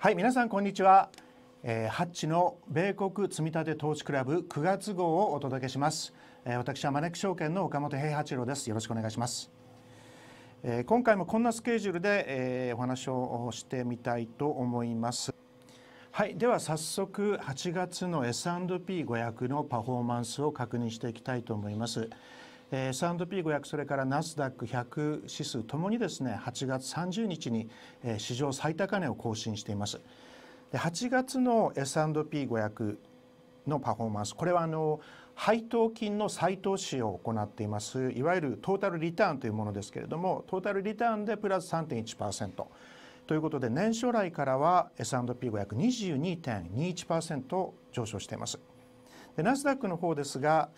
はい皆さんこんにちは、えー、ハッチの米国積立投資クラブ9月号をお届けします、えー、私はマネック証券の岡本平八郎ですよろしくお願いします、えー、今回もこんなスケジュールで、えー、お話をしてみたいと思いますはいでは早速8月の S&P500 のパフォーマンスを確認していきたいと思いますえドピー5 0 0それからナスダック100指数ともにですね8月30日に、えー、史上最高値を更新していますで8月の S&P500 のパフォーマンスこれはあの配当金の再投資を行っていますいわゆるトータルリターンというものですけれどもトータルリターンでプラス3.1%ということで年初来からは S&P522.21% 上昇していますでナスダックの方ですが、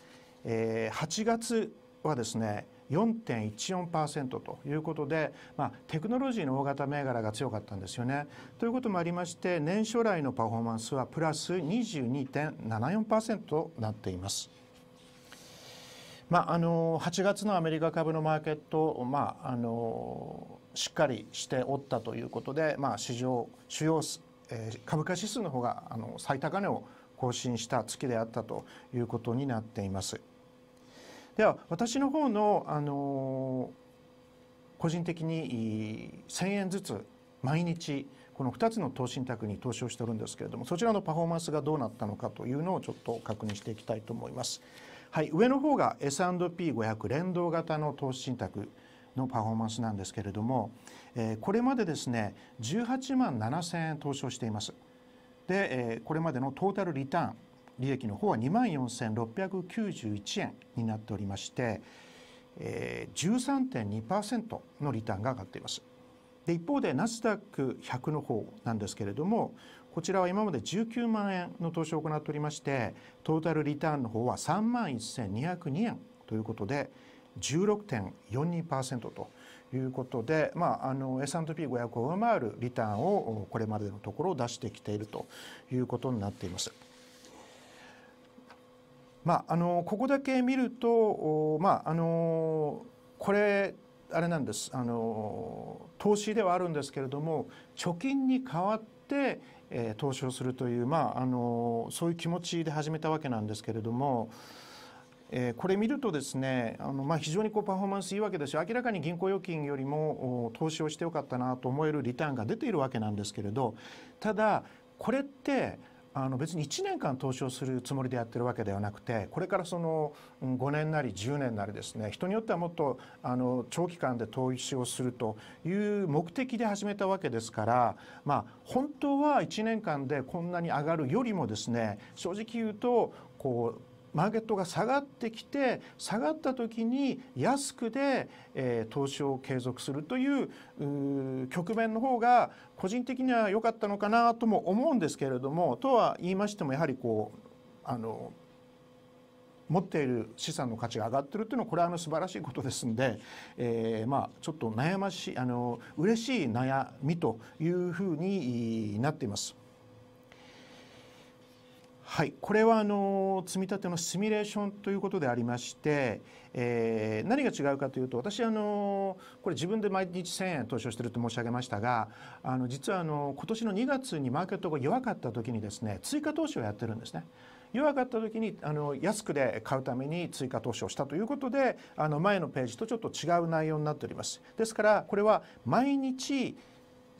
えー、8月はですね4.14%ということで、まあ、テクノロジーの大型銘柄が強かったんですよね。ということもありまして年初来のパフォーマンスはプラス22.74%となっています。まあ、あの8月のアメリカ株のマーケット、まあ、あのしっかりしておったということで、まあ、市場主要、えー、株価指数の方があの最高値を更新した月であったということになっています。では私の方のあの個人的に1000円ずつ毎日この2つの投資信託に投資をしてるんですけれどもそちらのパフォーマンスがどうなったのかというのをちょっと確認していきたいと思います。はい、上の方が S&P500 連動型の投資信託のパフォーマンスなんですけれども、えー、これまでですね18万7000円投資をしています。で、えー、これまでのトータルリターン利益の方は2万4691円になっておりまして、えー、13.2%のリターンが上がっています。で一方でナスダック100の方なんですけれどもこちらは今まで19万円の投資を行っておりましてトータルリターンの方は3万1202円ということで16.42%ということで、まあ、あの S&P500 を上回るリターンをこれまでのところ出してきているということになっています。まあ、あのここだけ見ると、まあ、あのこれあれなんですあの投資ではあるんですけれども貯金に代わって、えー、投資をするという、まあ、あのそういう気持ちで始めたわけなんですけれども。えこれ見るとですねあの、まあ、非常にこうパフォーマンスいいわけですよ明らかに銀行預金よりも投資をしてよかったなと思えるリターンが出ているわけなんですけれどただこれってあの別に1年間投資をするつもりでやってるわけではなくてこれからその5年なり10年なりですね人によってはもっとあの長期間で投資をするという目的で始めたわけですから、まあ、本当は1年間でこんなに上がるよりもですね正直言うとこうマーケットが下がってきて下がった時に安くで、えー、投資を継続するという局面の方が個人的には良かったのかなとも思うんですけれどもとは言いましてもやはりこうあの持っている資産の価値が上がってるというのはこれはあの素晴らしいことですんで、えー、まあちょっと悩ましいあの嬉しい悩みというふうになっています。はい、これはあの積み立てのシミュレーションということでありまして、えー、何が違うかというと私あのこれ自分で毎日1,000円投資をしてると申し上げましたがあの実はあの今年の2月にマーケットが弱かった時にですね追加投資をやってるんですね。弱かった時にあの安くで買うために追加投資をしたということであの前のページとちょっと違う内容になっております。ですからこれは毎日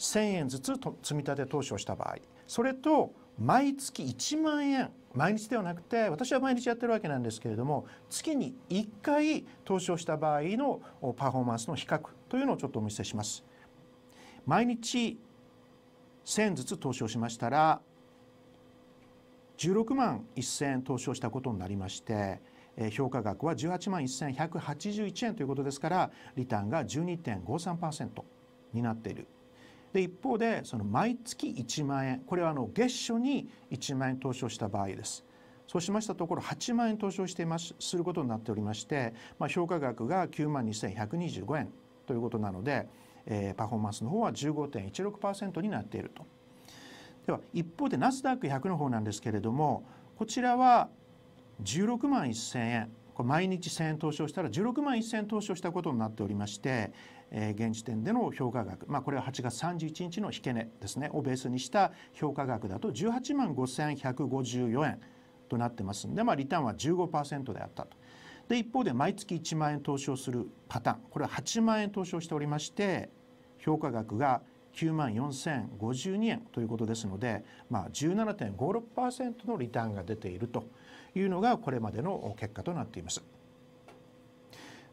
1,000円ずつ積み立て投資をした場合それと毎月1万円毎日ではなくて私は毎日やってるわけなんですけれども月に1回投資をした場合のパフォーマンスの比較というのをちょっとお見せします。毎日1000ずつ投資をしましたら16万1000円投資をしたことになりまして評価額は18万1181円ということですからリターンが12.53%になっているで一方でその毎月1万円これはあの月初に1万円投資をした場合です。そうしましたところ8万円投資をしていますすることになっておりまして、まあ、評価額が9万2125円ということなので、えー、パフォーマンスの方は15.16%になっていると。では一方でナスダック100の方なんですけれどもこちらは16万1000円これ毎日1000円投資をしたら16万1000円投資をしたことになっておりまして、え現時点での評価額、まあ、これは8月31日の引け値ですねをベースにした評価額だと18万5154円となってますんで、まあ、リターンは15%であったと。で一方で毎月1万円投資をするパターンこれは8万円投資をしておりまして評価額が9万4052円ということですので、まあ、17.56%のリターンが出ているというのがこれまでの結果となっています。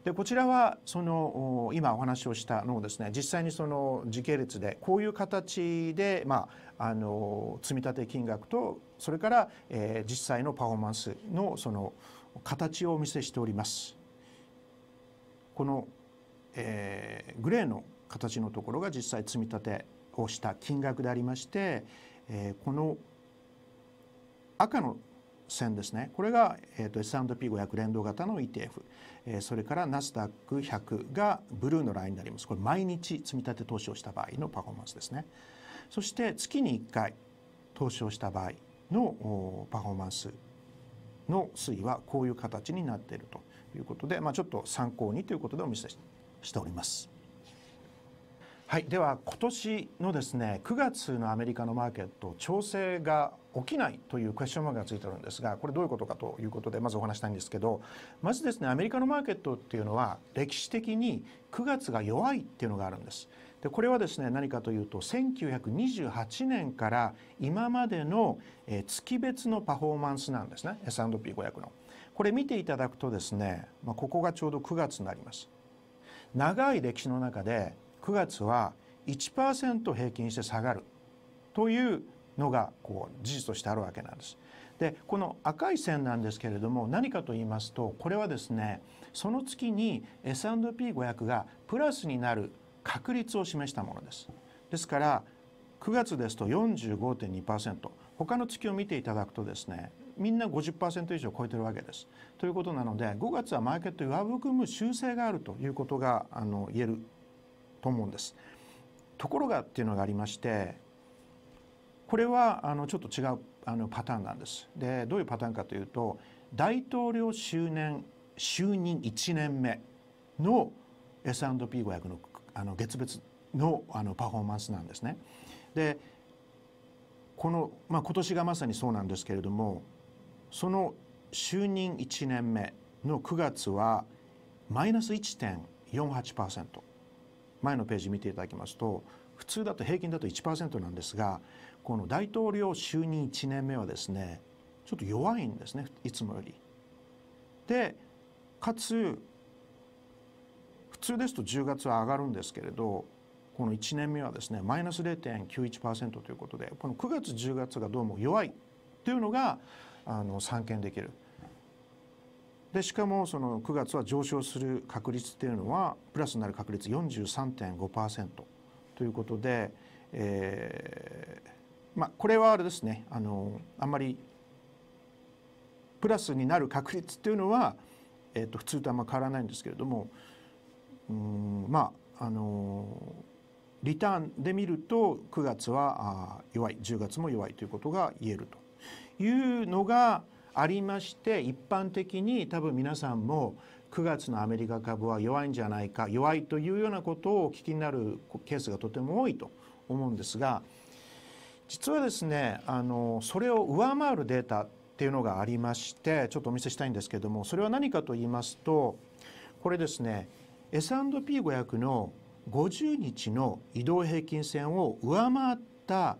でこちらはその今お話をしたのをですね実際にその時系列でこういう形で、まあ、あの積立金額とそれから、えー、実際のパフォーマンスのその形をお見せしております。この、えー、グレーの形のところが実際積み立てをした金額でありまして、えー、この赤の線ですねこれが、えーと、S&P500 連動型の ETF、えー、それからナスダック100がブルーのラインになりますこれ毎日積み立て投資をした場合のパフォーマンスですねそして月に1回投資をした場合のパフォーマンスの推移はこういう形になっているということで、まあ、ちょっと参考にということでお見せしております。はい、では今年のですね9月のアメリカのマーケット調整が起きないというクエスチョンマークがついてるんですがこれどういうことかということでまずお話したいんですけどまずですねアメリカのマーケットっていうのは歴史的に9月が弱いっていうのがあるんです。でこれはですね何かというと1928年から今までの月別のパフォーマンスなんですね S&P500 の。これ見ていただくとですね、まあ、ここがちょうど9月になります。長い歴史の中で9月は1%平均して下がるというのがこう事実としてあるわけなんです。でこの赤い線なんですけれども何かと言いますとこれはですねその月に S&P500 がプラスになる確率を示したものです。ですから9月ですと45.2%他の月を見ていただくとですねみんな50%以上超えてるわけです。ということなので5月はマーケット上含む修正があるということがあの言えると思うんです。ところがっていうのがありましてこれはあのちょっと違うあのパターンなんです。でどういうパターンかというと大統領就任就任1年目の S&P500 のあの月別のあのパフォーマンスなんですね。でこの、まあ、今年がまさにそうなんですけれどもその就任1年目の9月はマイナス1.48%。前のページ見ていただきますと普通だと平均だと1%なんですがこの大統領就任1年目はですねちょっと弱いんですねいつもより。でかつ普通ですと10月は上がるんですけれどこの1年目はですねマイナス0.91%ということでこの9月10月がどうも弱いというのがあの散見できる。でしかもその9月は上昇する確率っていうのはプラスになる確率43.5%ということで、えー、まあ、これはあれですねあのあんまりプラスになる確率っていうのは、えー、と普通とあんま変わらないんですけれどもうんまああのリターンで見ると9月は弱い10月も弱いということが言えるというのが、ありまして一般的に多分皆さんも9月のアメリカ株は弱いんじゃないか弱いというようなことをお聞きになるケースがとても多いと思うんですが実はですねあのそれを上回るデータっていうのがありましてちょっとお見せしたいんですけどもそれは何かと言いますとこれですね S&P500 の50日の移動平均線を上回った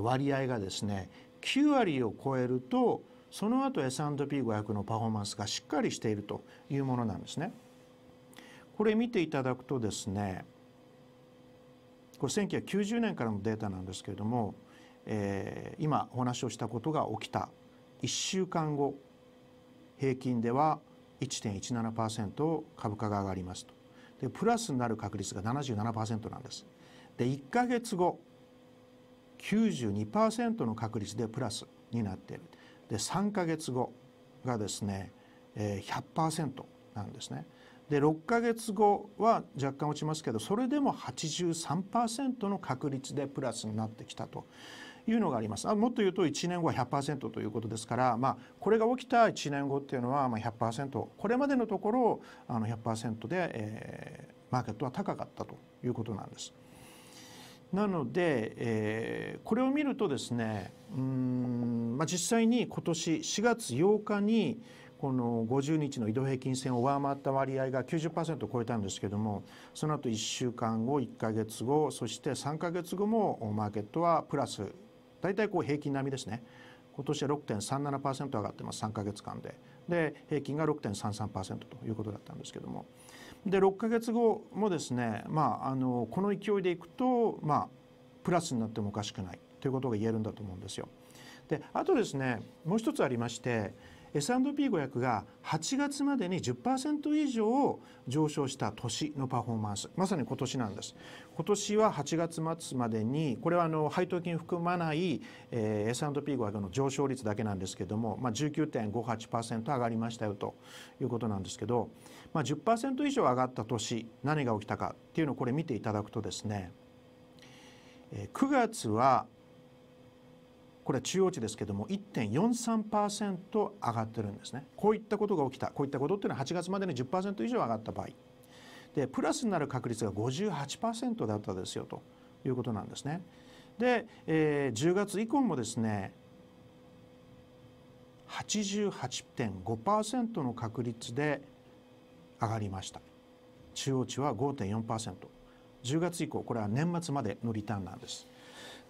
割合がですね9割を超えるとその後 S&P500 のパフォーマンスがしっかりしているというものなんですね。これ見ていただくとですねこれ1990年からのデータなんですけれども、えー、今お話をしたことが起きた1週間後平均では1.17%株価が上がりますとでプラスになる確率が77%なんですで1か月後92%の確率でプラスになっているで3ヶ月後がですね100%なんですね。で6ヶ月後は若干落ちますけどそれでも83%の確率でプラスになってきたというのがありますあもっと言うと1年後は100%ということですから、まあ、これが起きた1年後っていうのはまあ100%これまでのところあの100%で、えー、マーケットは高かったということなんです。なので、えー、これを見るとですねうんまあ、実際に今年4月8日にこの50日の移動平均線を上回った割合が90%を超えたんですけどもその後1週間後1か月後そして3か月後もマーケットはプラス大体こう平均並みですね今年は6.37%上がってます3か月間でで平均が6.33%ということだったんですけどもで6か月後もですね、まあ、あのこの勢いでいくと、まあ、プラスになってもおかしくないということが言えるんだと思うんですよ。であとですねもう一つありまして S&P500 が8月までに10%以上上昇した年のパフォーマンスまさに今年なんです今年は8月末までにこれはあの配当金含まない、えー、S&P500 の上昇率だけなんですけども、まあ、19.58%上がりましたよということなんですけど、まあ10、以上上がった年何が起きたかっていうのをこれ見ていただくとですね9月はこれは中央値ですけども1.43%上がってるんですねこういったことが起きたこういったことっていうのは8月までに10%以上上がった場合でプラスになる確率が58%だったですよということなんですね。で、えー、10月以降もですね88.5%の確率で上がりました中央値は5.4% 10月以降これは年末までのリターンなんです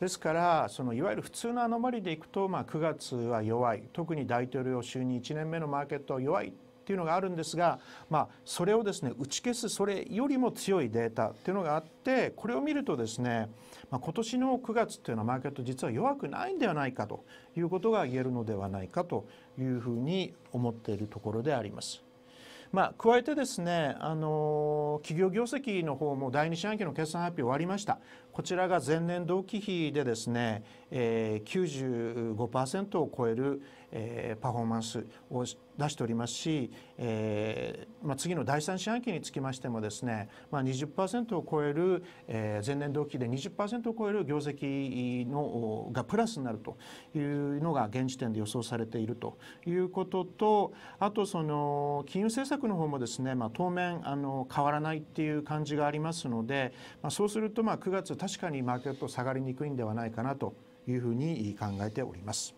ですからそのいわゆる普通のアノマリでいくと、まあ、9月は弱い特に大統領就任1年目のマーケットは弱いっていうのがあるんですが、まあ、それをですね打ち消すそれよりも強いデータっていうのがあってこれを見るとですね、まあ、今年の9月っていうのはマーケット実は弱くないんではないかということが言えるのではないかというふうに思っているところであります。まあ、加えてですね、あの企業業績の方も第2四半期の決算発表終わりました。こちらが前年同期比でですね、えー、95%を超える、えー、パフォーマンスを出しておりますし、えーまあ、次の第3四半期につきましてもですね、まあ20%を超える、えー、前年同期で20%を超える業績のがプラスになるというのが現時点で予想されているということとあとその金融政策の方もですね、まあ、当面あの変わらないっていう感じがありますので、まあ、そうするとまあ9月確かにマーケット下がりにくいんではないかなというふうに考えております。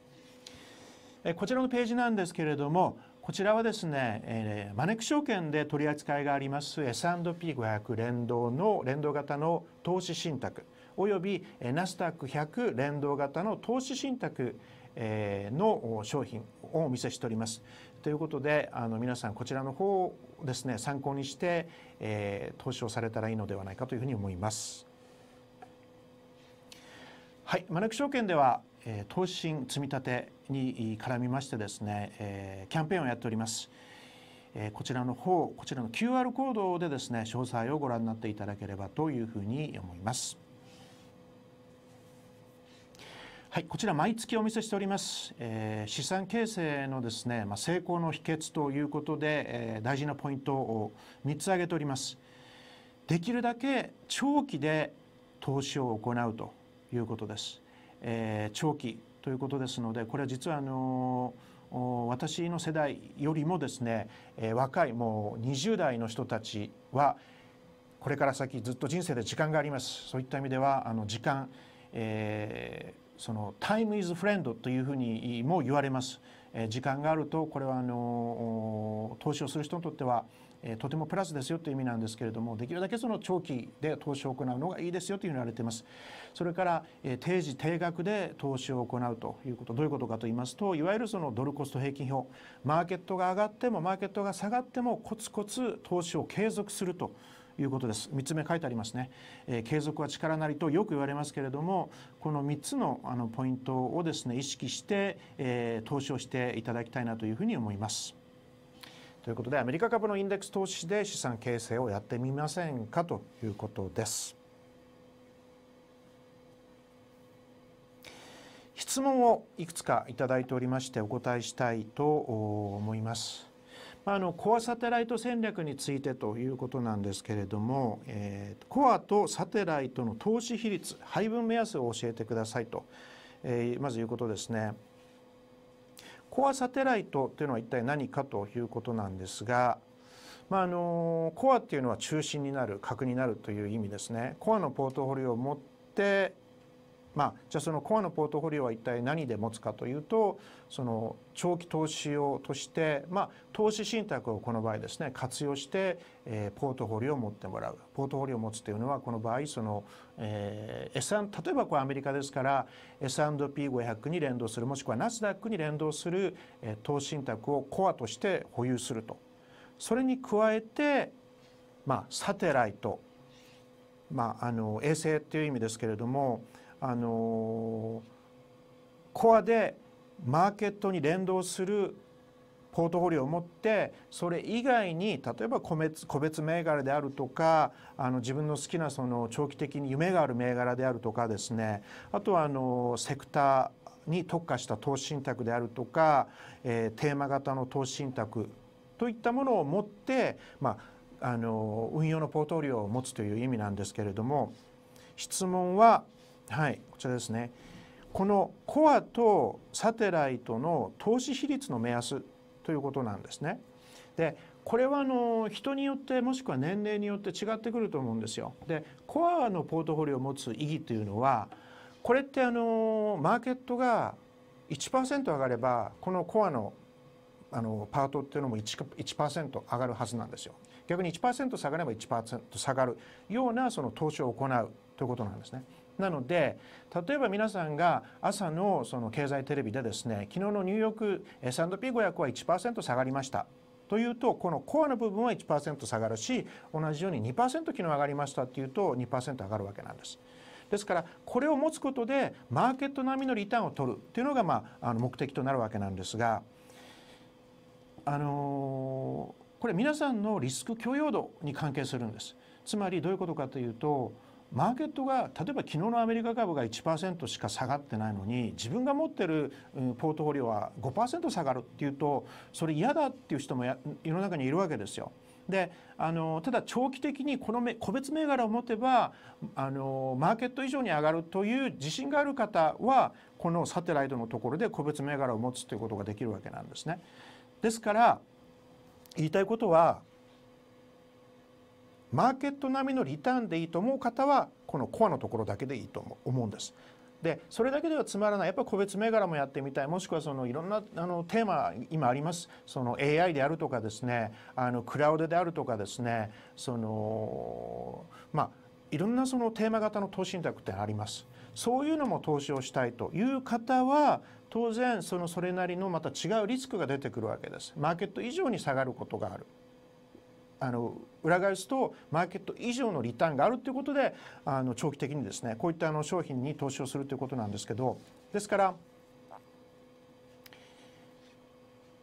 こちらのページなんですけれどもこちらはですね、えー、マネック証券で取り扱いがあります S&P500 連動の連動型の投資信託およびナスダック100連動型の投資信託の商品をお見せしております。ということであの皆さんこちらの方をですね参考にして、えー、投資をされたらいいのではないかというふうに思います。はい、マネック証券ではえ投資信積立に絡みましてですね、えキャンペーンをやっております。えこちらの方こちらの QR コードでですね詳細をご覧になっていただければというふうに思います。はい、こちら毎月お見せしております、えー、資産形成のですね、まあ、成功の秘訣ということで、えー、大事なポイントを三つ挙げておりますできるだけ長期で投資を行うということですえー、長期ということですのでこれは実はあの私の世代よりもですね、えー、若いもう20代の人たちはこれから先ずっと人生で時間がありますそういった意味ではあの時間、えー、そのタイムイズフレンドというふうにも言われます、えー、時間があるとこれはあの投資をする人にとってはえとてもプラスですよという意味なんですけれどもできるだけその長期で投資を行うのがいいですよというふうに言われていますそれから、え定時定額で投資を行うということどういうことかと言いますといわゆるそのドルコスト平均表マーケットが上がってもマーケットが下がってもコツコツ投資を継続するということです3つ目書いてありますね、えー、継続は力なりとよく言われますけれどもこの3つのあのポイントをですね意識して、えー、投資をしていただきたいなというふうに思います。ということでアメリカ株のインデックス投資で資産形成をやってみませんかということです。質問をいくつかいただいておりましてお答えしたいと思います。あのコアサテライト戦略についてということなんですけれども、えー、コアとサテライトの投資比率配分目安を教えてくださいと、えー、まずいうことですね。コアサテライトというのは一体何かということなんですが、まあ、あのコアっていうのは中心になる核になるという意味ですね。コアのポートフォリオを持ってまあ、じゃあそのコアのポートフォリオは一体何で持つかというとその長期投資用として、まあ、投資信託をこの場合ですね活用して、えー、ポートフォリオを持ってもらうポートフォリオを持つというのはこの場合その、えー、S、例えばこれアメリカですから S&P500 に連動するもしくはナスダックに連動する、えー、投資信託をコアとして保有すると。それに加えて、まあ、サテライト、まあ、あの衛星という意味ですけれどもあのコアでマーケットに連動するポートフォリオを持ってそれ以外に例えば個別個別銘柄であるとかあの自分の好きなその長期的に夢がある銘柄であるとかですねあとはあのセクターに特化した投資信託であるとか、えー、テーマ型の投資信託といったものを持って、まあ、あの運用のポートフォリオを持つという意味なんですけれども質問ははいこちらですねこのコアとサテライトの投資比率の目安ということなんですねでこれはあの人によってもしくは年齢によって違ってくると思うんですよ。でコアのポートフォリオを持つ意義というのはこれってあのマーケットが1%上がればこのコアのあのパートっていうのも 1%, 1上がるはずなんですよ。逆に1%下がれば1%下がるようなその投資を行うということなんですね。なので例えば皆さんが朝のその経済テレビでですね昨日のニューヨーク S&P500 は1%下がりましたというとこのコアの部分は1%下がるし同じように2%昨日上がりましたっていうと2%上がるわけなんです。ですからこれを持つことでマーケット並みのリターンを取るっていうのが、まあ、あの目的となるわけなんですが、あのこれ皆さんのリスク許容度に関係するんです。つまりどういうことかというとマーケットが例えば昨日のアメリカ株が1%しか下がってないのに自分が持ってるポートフォリオは5%下がるっていうとそれ嫌だっていう人も世の中にいるわけですよ。であのただ長期的にこの個別銘柄を持てばあのマーケット以上に上がるという自信がある方はこのサテライトのところで個別銘柄を持つということができるわけなんですね。ですから言いたいことはマーケット並みのリターンでいいと思う方はこのコアのところだけでいいと思うんです。でそれだけではつまらないやっぱ個別銘柄もやってみたいもしくはそのいろんなあのテーマ今ありますその AI であるとかですねあのクラウドであるとかですねそのまあいろんなそのテーマ型の投資信託ってありますそういうのも投資をしたいという方は当然そのそれなりのまた違うリスクが出てくるわけですマーケット以上に下がることがあるあの裏返すとマーケット以上のリターンがあるということであの長期的にですねこういったあの商品に投資をするということなんですけどですから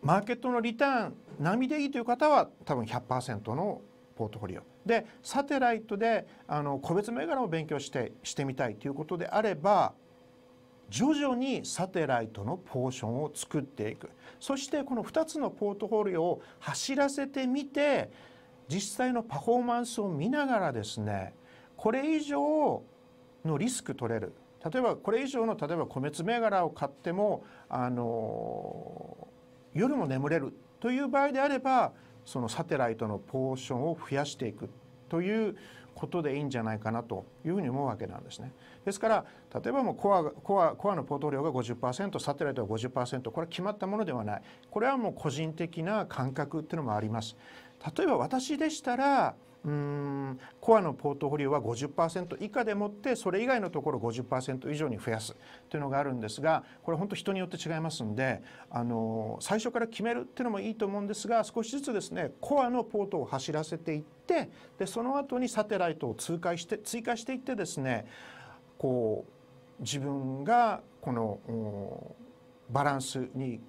マーケットのリターン並みでいいという方は多分100%のポートフォリオでサテライトであの個別銘柄を勉強してしてみたいということであれば徐々にサテライトのポーションを作っていくそしてこの2つのポートフォリオを走らせてみて実際のパフォーマンスを見ながらですねこれ以上のリスク取れる例えばこれ以上の例えば米粒銘柄を買ってもあの夜も眠れるという場合であればそのサテライトのポーションを増やしていくということでいいんじゃないかなというふに思うわけなんですね。ですから例えばもうコアコアコアのポート量が50%サテライトが50%これは決まったものではないこれはもう個人的な感覚っていうのもあります。例えば私でしたらうんコアのポートフォリオは50%以下でもってそれ以外のところ50%以上に増やすというのがあるんですがこれ本当人によって違いますんであの最初から決めるっていうのもいいと思うんですが少しずつですねコアのポートを走らせていってでその後にサテライトを通過して追加していってですねこう自分がこのバランスに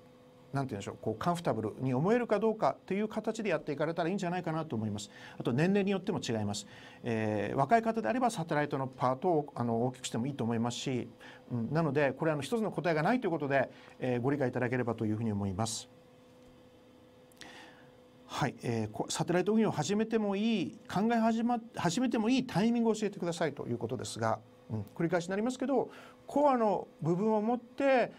何て言うんでしょうこうカンフタブルに思えるかどうかという形でやっていかれたらいいんじゃないかなと思いますあと年齢によっても違います、えー、若い方であればサテライトのパートをあの大きくしてもいいと思いますし、うん、なのでこれあの一つの答えがないということで、えー、ご理解いただければというふうに思いますはい、えー、サテライト運用を始めてもいい考え始,、ま、始めてもいいタイミングを教えてくださいということですが、うん、繰り返しになりますけどコアの部分を持って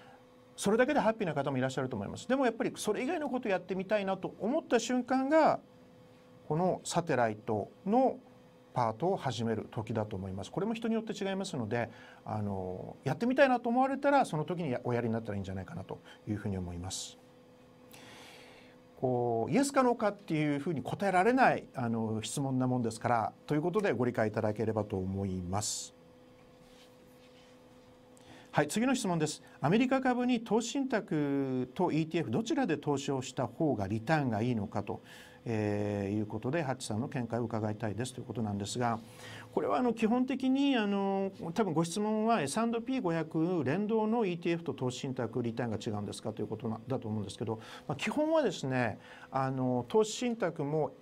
それだけでハッピーな方もいらっしゃると思いますでもやっぱりそれ以外のことやってみたいなと思った瞬間がこのサテライトのパートを始める時だと思いますこれも人によって違いますのであのやってみたいなと思われたらその時におやりになったらいいんじゃないかなというふうに思います。こうイエスかノーかっていうふうに答えられないあの質問なもんですからということでご理解いただければと思います。はい、次の質問です。アメリカ株に投資信託と ETF どちらで投資をした方がリターンがいいのかと、えー、いうことでハッチさんの見解を伺いたいですということなんですが、これはあの基本的にあの多分ご質問は S&P500 連動の ETF と投資信託リターンが違うんですかということだと思うんですけど、まあ、基本はですね、あの投資信託も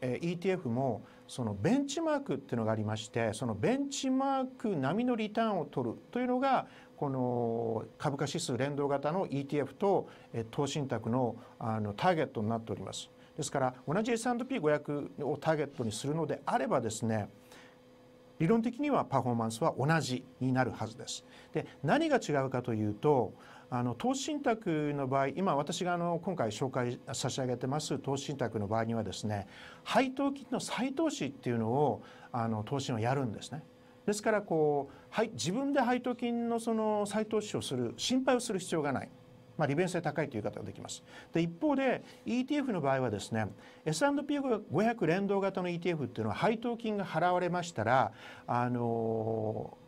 ETF もそのベンチマークっていうのがありましてそのベンチマーク並みのリターンを取るというのがこの株価指数連動型の ETF と投資信託のあのターゲットになっております。ですから同じ S&P500 をターゲットにするのであればですね理論的にはパフォーマンスは同じになるはずです。で何が違うかというとあの投資信託の場合今私があの今回紹介差し上げてます投資信託の場合にはですね配当金の再投資っていうのをあの投資はやるんですね。ですからこう、はい、自分で配当金のその再投資をする心配をする必要がない。まあ、利便性高いという言い方ができます。で、一方で ETF の場合はですね、S&P500 連動型の ETF っていうのは配当金が払われましたら、あの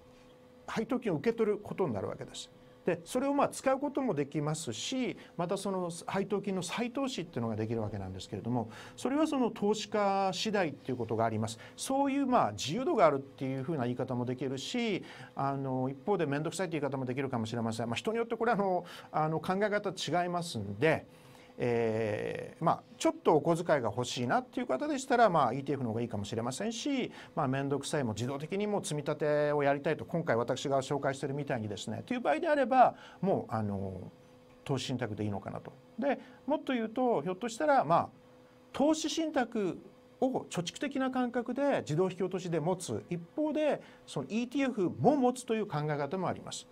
ー、配当金を受け取ることになるわけです。でそれをまあ使うこともできますしまたその配当金の再投資っていうのができるわけなんですけれどもそれはその投資家次第っていうことがありますそういうまあ自由度があるっていうふうな言い方もできるしあの一方で面倒くさいって言い方もできるかもしれません、まあ、人によってこれあのあの考え方違いますんで。えー、まあ、ちょっとお小遣いが欲しいなっていう方でしたら、まあ、ETF の方がいいかもしれませんし、まあ、面倒くさいも自動的にもう積み立てをやりたいと今回私が紹介してるみたいにですねという場合であればもうあの投資信託でいいのかなと。でもっと言うとひょっとしたら、まあ、投資信託を貯蓄的な感覚で自動引き落としで持つ一方でその ETF も持つという考え方もあります。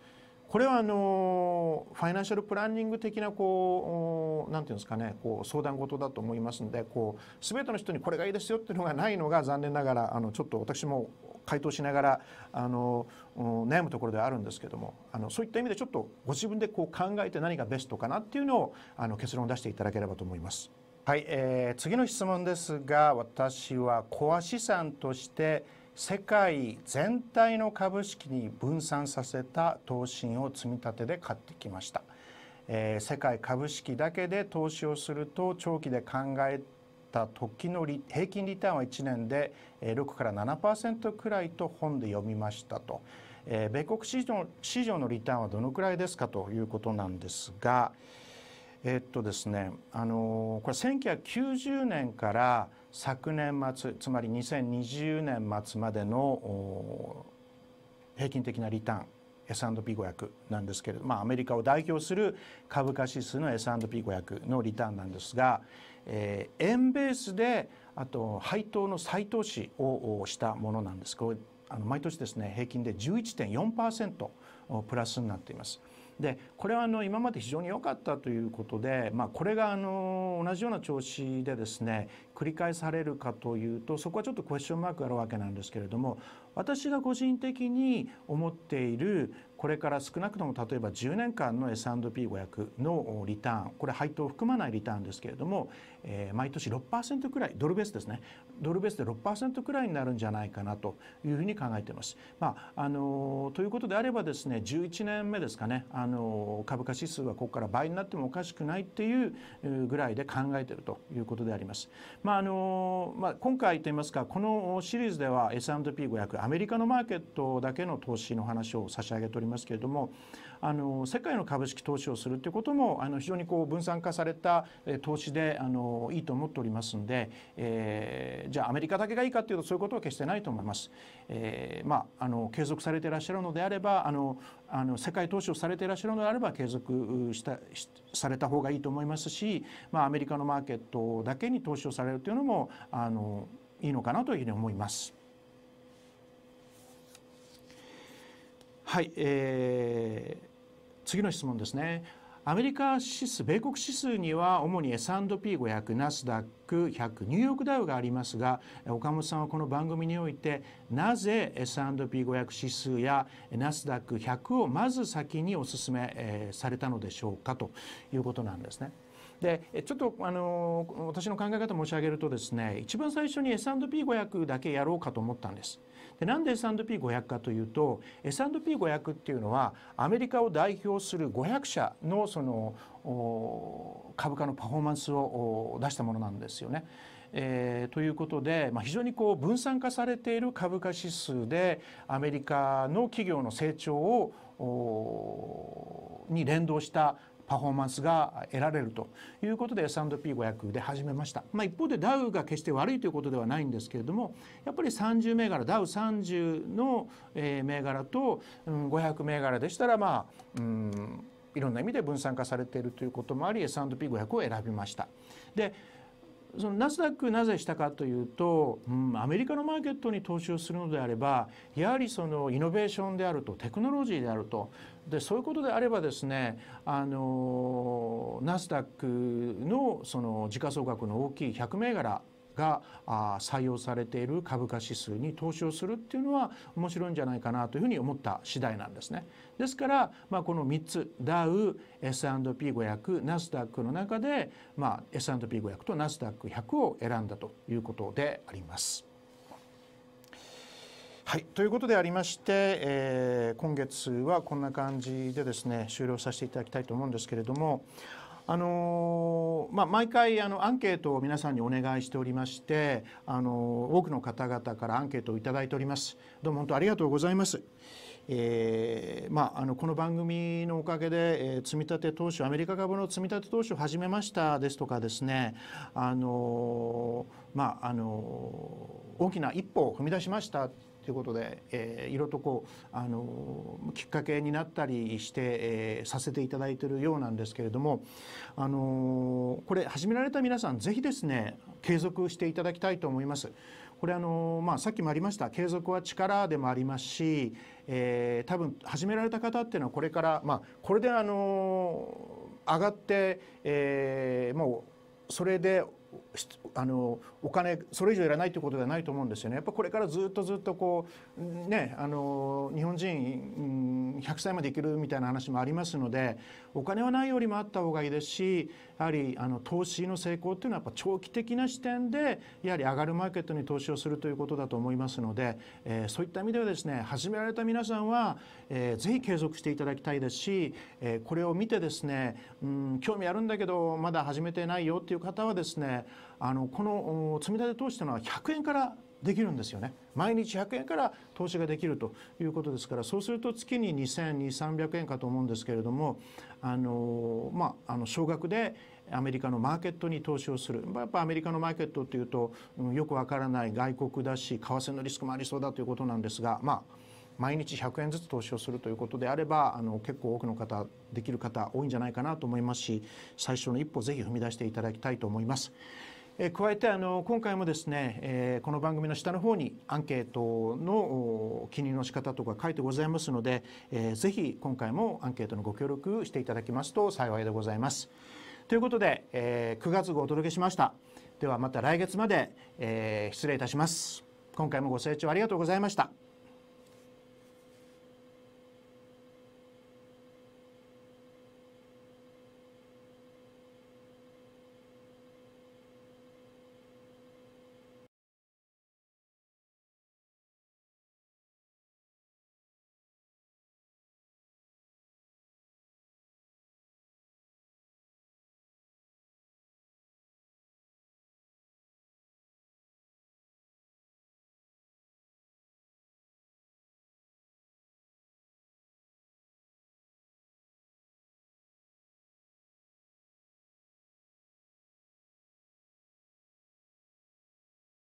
これはあのファイナンシャルプランニング的なこう何て言うんですかねこう相談事だと思いますんでこう全ての人にこれがいいですよっていうのがないのが残念ながらあのちょっと私も回答しながらあの悩むところではあるんですけどもあのそういった意味でちょっとご自分でこう考えて何がベストかなっていうのをあの結論を出していただければと思います。はい、えー、次の質問ですが私はコア資産として世界全体の株式に分散させた投信を積み立てで買ってきました、えー、世界株式だけで投資をすると長期で考えた時の平均リターンは1年で6から7%くらいと本で読みましたと、えー、米国市場市場のリターンはどのくらいですかということなんですがえー、っとですねあのー、これ1990年から昨年末つまり2020年末までの平均的なリターン S&P500 なんですけれどまあアメリカを代表する株価指数の S&P500 のリターンなんですが、えー、円ベースであと配当の再投資をしたものなんですこれあの毎年ですね平均で11.4%プラスになっています。でこれはあの今まで非常に良かったということで、まあ、これがあの同じような調子でですね繰り返されるかというとそこはちょっとクエスチョンマークがあるわけなんですけれども私が個人的に思っているこれから少なくとも例えば10年間の S&P500 のリターンこれ配当を含まないリターンですけれども、えー、毎年6%くらいドルベースですねドルベースで6%くらいになるんじゃないかなというふうに考えています。まああのということであればですね11年目ですかねあの株価指数はここから倍になってもおかしくないっていうぐらいで考えているということであります。まああのまあ、今回といいますかこのシリーズでは S&P500 アメリカのマーケットだけの投資の話を差し上げておりますけれどもあの世界の株式投資をするということもあの非常にこう分散化された投資であのいいと思っておりますんで、えー、じゃあアメリカだけがいいかというとそういうことは決してないと思います。えー、まああの継続されていらっしゃるのであればあのあの世界投資をされていらっしゃるのであれば継続したされた方がいいと思いますし、まあ、アメリカのマーケットだけに投資をされるというのもあのいいのかなというふうに思います。はい、えー次の質問ですねアメリカ指数米国指数には主に S&P500 ナスダック100ニューヨークダウがありますが岡本さんはこの番組においてなぜ S&P500 指数やナスダック100をまず先にお勧めされたのでしょうかということなんですね。でちょっとあの私の考え方申し上げるとですね一番最初に S&P500 だけやろうかと思ったんです。でなんで S&P500 かというと S&P500 っていうのはアメリカを代表する500社のその株価のパフォーマンスを出したものなんですよね。えー、ということで、まあ、非常にこう分散化されている株価指数でアメリカの企業の成長をに連動したパフォーマンスが得られるということで S&P500 で始めました、まあ、一方でダウが決して悪いということではないんですけれどもやっぱり30銘柄ダウ30の銘柄と500銘柄でしたらまあうんいろんな意味で分散化されているということもあり S&P500 を選びました。でそのナスダックなぜしたかというと、うん、アメリカのマーケットに投資をするのであればやはりそのイノベーションであるとテクノロジーであるとでそういうことであればですねあのナスダックのその時価総額の大きい100銘柄が採用されている株価指数に投資をするっていうのは面白いんじゃないかなというふうに思った次第なんですね。ですから、まあ、この3つダウ S&P500 ナスダックの中で、まあ、S&P500 とナスダック100を選んだということであります。はい、ということでありまして、えー、今月はこんな感じでですね終了させていただきたいと思うんですけれども。あのまあ、毎回あのアンケートを皆さんにお願いしておりまして、あの多くの方々からアンケートをいただいております。どうも本当ありがとうございます。えーまあ、あのこの番組のおかげで、えー、積立投資アメリカ株の積立投資を始めましたですとかですねあのまああの大きな一歩を踏み出しましたということで、えー、色とこう、あのきっかけになったりして、えー、させていただいているようなんですけれども、あのこれ始められた皆さんぜひですね継続していただきたいと思います。これあの、まあ、さっきもありました継続は力でもありますし、えー、多分始められた方っていうのはこれから、まあ、これであの上がって、えー、もうそれであのお金それ以上いらないということではないと思うんですよね。やっぱこれからずっとずっとこうねあの日本人100歳まで生きるみたいな話もありますのでお金はないよりもあった方がいいですしやはりあの投資の成功というのはやっぱ長期的な視点でやはり上がるマーケットに投資をするということだと思いますので、えー、そういった意味ではですね始められた皆さんは、えー、ぜひ継続していただきたいですし、えー、これを見てですね、うん、興味あるんだけどまだ始めてないよっていう方はですねあのこの積立投資というのは100円からできるんですよね毎日100円から投資ができるということですからそうすると月に2200300円かと思うんですけれどもあのまああの少額でアメリカのマーケットに投資をするやっぱアメリカのマーケットっていうと、よくわからない外国だし為替のリスクもありそうだということなんですがまあ毎日100円ずつ投資をするということであればあの結構多くの方できる方多いんじゃないかなと思いますし最初の一歩ぜひ踏み出していただきたいと思います。え加えてあの今回もですね、えこの番組の下の方にアンケートの記入の仕方とか書いてございますので、えぜひ今回もアンケートのご協力していただきますと幸いでございます。ということで、え9月号お届けしました。ではまた来月まで、え失礼いたします。今回もご清聴ありがとうございました。